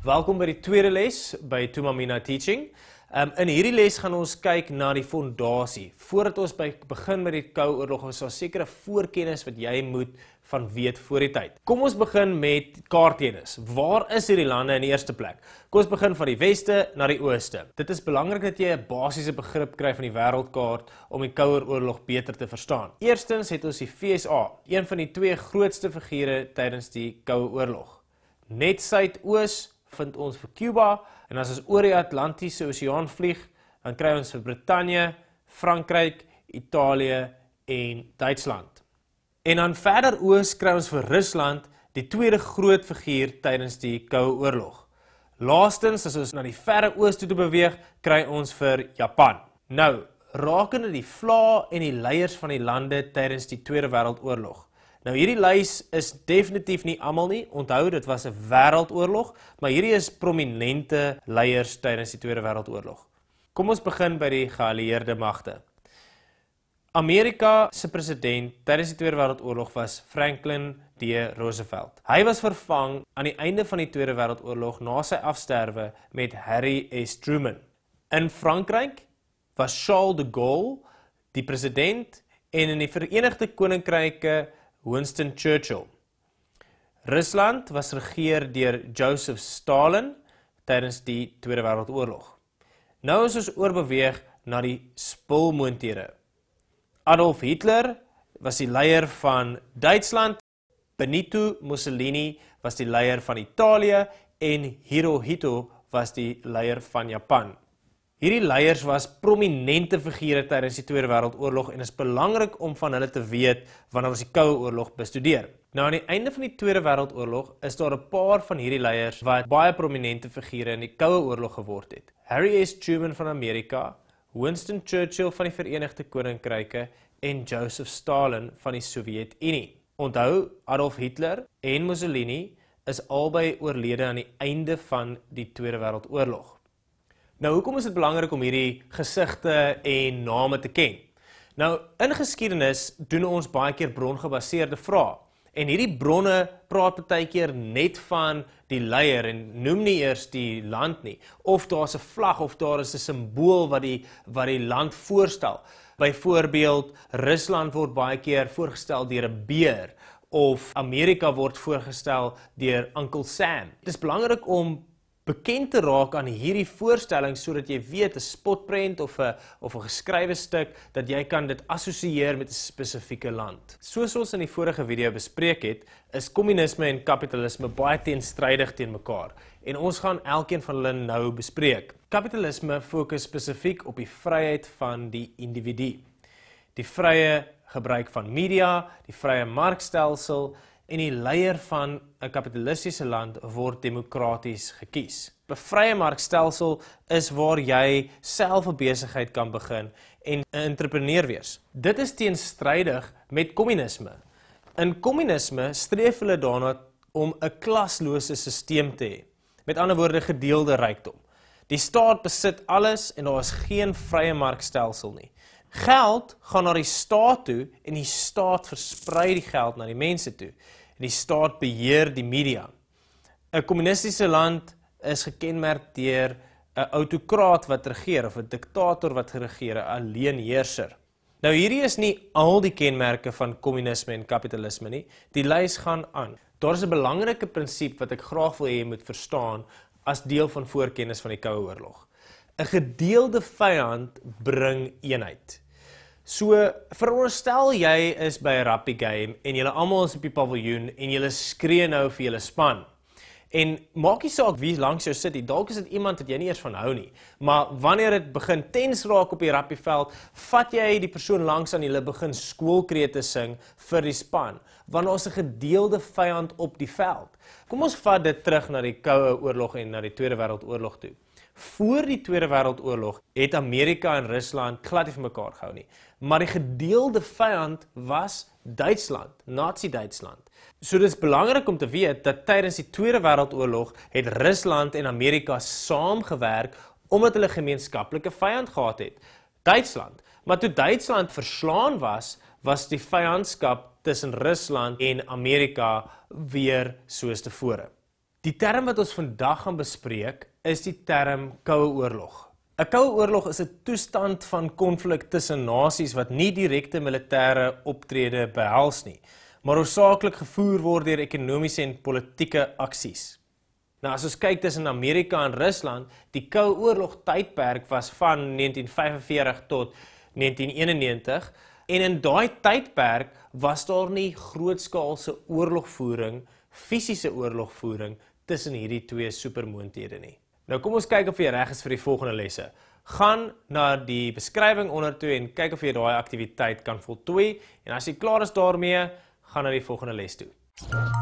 Welkom by die tweede les by Tumamina Teaching. Um, in hierdie les gaan ons kyk na die fondasie. Voordat ons by begin met die koue oorlog, ons sal sekere voorkennis wat jy moet van weet voor die tyd. Kom ons begin met kaarttennis. Waar is hierdie lande in die eerste plek? Kom ons begin van die weste na die ooste. Dit is belangrik dat jy 'n basiese begrip kry van die wêreldkaart om die koue oorlog beter te verstaan. Eerstens het ons die FSA, een van die twee grootste figure tydens die koue oorlog. Net suidoos vind ons vir Cuba en as ons oor die Atlantiese Oseaan vlieg, dan kry ons vir Brittanje, Frankryk, Italië en Duitsland. En dan verder oos kry ons vir Rusland, die tweede groot figuur tydens die Koue Oorlog. Laastens as ons na die verre oos toe beweeg, kry ons vir Japan. Nou, rakende die vla en die leiers van die lande tydens die Tweede Wêreldoorlog. Nou hierdie lys is definitief nie almal nie. Onthou, dit was 'n wêreldoorlog, maar hierdie is prominente leiers tydens die Tweede Wêreldoorlog. Kom ons begin by die geallieerde magte. Amerika se president tydens die Tweede Wêreldoorlog was Franklin D. Roosevelt. Hy was vervang aan die einde van die Tweede Wêreldoorlog na sy afsterwe met Harry S. Truman. In Frankryk was Charles de Gaulle die president en in die Verenigde Koninkryke Winston Churchill. Rusland was regeer deur Joseph Stalin tydens die Tweede Wêreldoorlog. Nou is ons oorbeweeg na die spulmoontere. Adolf Hitler was die leier van Duitsland, Benito Mussolini was die leier van Italië en Hirohito was die leier van Japan. Hierdie leiers was prominente figure tydens die Tweede Wêreldoorlog en is belangrik om van hulle te weet wanneer ons die Koue Oorlog bestudeer. Nou aan die einde van die Tweede Wêreldoorlog is daar 'n paar van hierdie leiers wat baie prominente figure in die Koue Oorlog geword het. Harry S. Truman van Amerika, Winston Churchill van die Verenigde Koninkryke en Joseph Stalin van die Sowjetunie. Onthou Adolf Hitler en Mussolini is albei oorlede aan die einde van die Tweede Wêreldoorlog. Nou hoekom is dit belangrik om hierdie gesigte en name te ken? Nou in geskiedenis doen ons baie keer brongebaseerde vrae. En hierdie bronne praat baie keer net van die leier en noem nie eers die land nie of daar's 'n vlag of daar is 'n simbool wat die wat die land voorstel. Byvoorbeeld Rusland word baie keer voorgestel deur 'n beer of Amerika word voorgestel deur Uncle Sam. Dit is belangrik om bekend te raak aan hierdie voorstelling sodat jy weet 'n spotprent of 'n of 'n geskrewe stuk dat jy kan dit assosieer met 'n spesifieke land. Soos ons in die vorige video bespreek het, is kommunisme en kapitalisme baie teenstrydig teen mekaar en ons gaan elkeen van hulle nou bespreek. Kapitalisme fokus spesifiek op die vryheid van die individu. Die vrye gebruik van media, die vrye markstelsel, en die leier van 'n kapitalistiese land word demokraties gekies. 'n Vrye markstelsel is waar jy self 'n besigheid kan begin en 'n entrepreneur wees. Dit is teenstrydig met kommunisme. In kommunisme streef hulle daarna om 'n klaslose stelsel te hê. Met ander woorde gedeelde rykdom. Die staat besit alles en daar is geen vrye markstelsel nie. Geld gaan na die staat toe en die staat versprei die geld na die mense toe en die staat beheer die media. 'n Kommunistiese land is gekenmerk deur 'n autokraat wat regeer of 'n diktator wat regeer, 'n alleenheerser. Nou hierdie is nie al die kenmerke van kommunisme en kapitalisme nie. Die lys gaan aan. Daar is 'n belangrike prinsip wat ek graag wil hê jy moet verstaan as deel van voorkennis van die Koue Oorlog. 'n Gedeelde vyand bring eenheid. So veronderstel jy is by 'n rugby game en julle almal is op die paviljoen en julle skree nou vir julle span. En maak nie saak wie langs jou sit, dalk is dit iemand wat jy nie eers van hou nie, maar wanneer dit begin tens raak op die rugbyveld, vat jy die persoon langs aan hulle begin skoolkrete sing vir die span, want ons is 'n gedeelde vyand op die veld. Kom ons vat dit terug na die koue oorlog en na die Tweede Wêreldoorlog toe. Voor die Tweede Wêreldoorlog het Amerika en Rusland glad nie vir mekaar gehou nie, maar die gedeelde vyand was Duitsland, Nazi-Duitsland. So dis belangrik om te weet dat tydens die Tweede Wêreldoorlog het Rusland en Amerika saamgewerk omdat hulle gemeenskaplike vyand gehad het, Duitsland. Maar toe Duitsland verslaan was, was die vyandskap tussen Rusland en Amerika weer soos tevore. Die term wat ons vandag gaan bespreek is die term koue oorlog. 'n Koue oorlog is 'n toestand van konflik tussen nasies wat nie direkte militêre optrede behels nie, maar hoofsaaklik gevoer word deur ekonomiese en politieke aksies. Nou as ons kyk tussen Amerika en Rusland, die Koue Oorlog tydperk was van 1945 tot 1991 en in daai tydperk was daar nie grootskaalse oorlogvoering, fisiese oorlogvoering tussen hierdie twee supermoonthede nie. Nou kom ons kyk of jy reg is vir die volgende lesse. Gaan na die beskrywing onder toe en kyk of jy daai aktiwiteit kan voltooi en as jy klaar is daarmee, gaan na die volgende les toe. Ja.